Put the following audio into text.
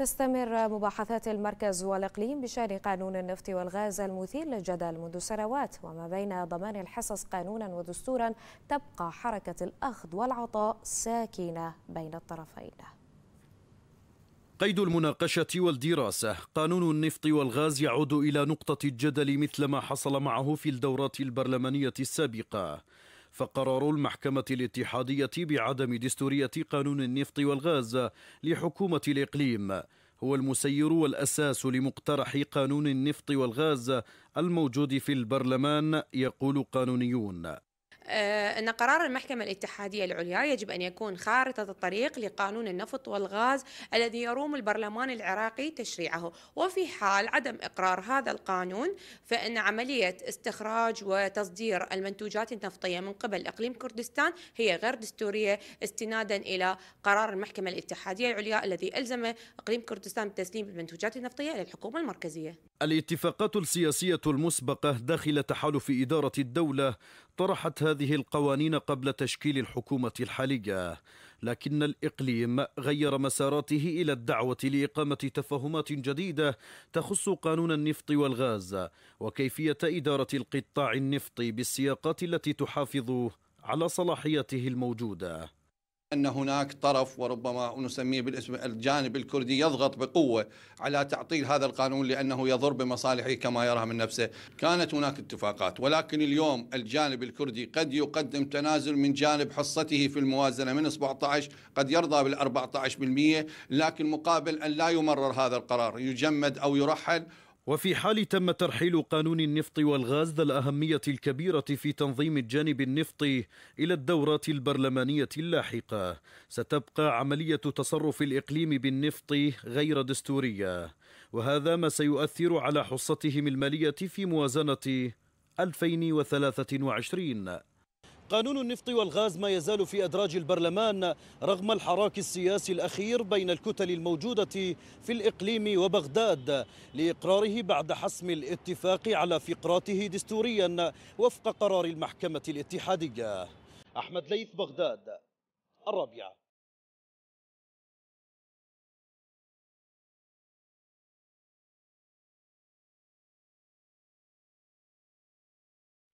تستمر مباحثات المركز والإقليم بشأن قانون النفط والغاز المثير للجدل منذ سنوات وما بين ضمان الحصص قانونا ودستورا تبقى حركة الأخذ والعطاء ساكنة بين الطرفين قيد المناقشة والدراسة قانون النفط والغاز يعود إلى نقطة الجدل مثل ما حصل معه في الدورات البرلمانية السابقة فقرار المحكمة الاتحادية بعدم دستورية قانون النفط والغاز لحكومة الإقليم هو المسير والأساس لمقترح قانون النفط والغاز الموجود في البرلمان يقول قانونيون آه، أن قرار المحكمة الاتحادية العليا يجب أن يكون خارطة الطريق لقانون النفط والغاز الذي يروم البرلمان العراقي تشريعه وفي حال عدم إقرار هذا القانون فإن عملية استخراج وتصدير المنتوجات النفطية من قبل إقليم كردستان هي غير دستورية استنادا إلى قرار المحكمة الاتحادية العليا الذي ألزم إقليم كردستان بتسليم المنتوجات النفطية إلى الحكومة المركزية الاتفاقات السياسية المسبقة داخل تحالف إدارة الدولة طرحت هذا هذه القوانين قبل تشكيل الحكومة الحالية لكن الإقليم غير مساراته إلى الدعوة لإقامة تفاهمات جديدة تخص قانون النفط والغاز وكيفية إدارة القطاع النفطي بالسياقات التي تحافظ على صلاحيته الموجوده أن هناك طرف وربما نسميه بالاسم الجانب الكردي يضغط بقوة على تعطيل هذا القانون لأنه يضر بمصالحه كما يراها من نفسه كانت هناك اتفاقات ولكن اليوم الجانب الكردي قد يقدم تنازل من جانب حصته في الموازنة من 17 قد يرضى بال 14% لكن مقابل أن لا يمرر هذا القرار يجمد أو يرحل وفي حال تم ترحيل قانون النفط والغاز ذا الأهمية الكبيرة في تنظيم الجانب النفطي إلى الدورات البرلمانية اللاحقة، ستبقى عملية تصرف الإقليم بالنفط غير دستورية، وهذا ما سيؤثر على حصتهم المالية في موازنة 2023 قانون النفط والغاز ما يزال في أدراج البرلمان رغم الحراك السياسي الأخير بين الكتل الموجودة في الإقليم وبغداد لإقراره بعد حسم الاتفاق على فقراته دستوريا وفق قرار المحكمة الاتحادية أحمد ليث بغداد الرابعة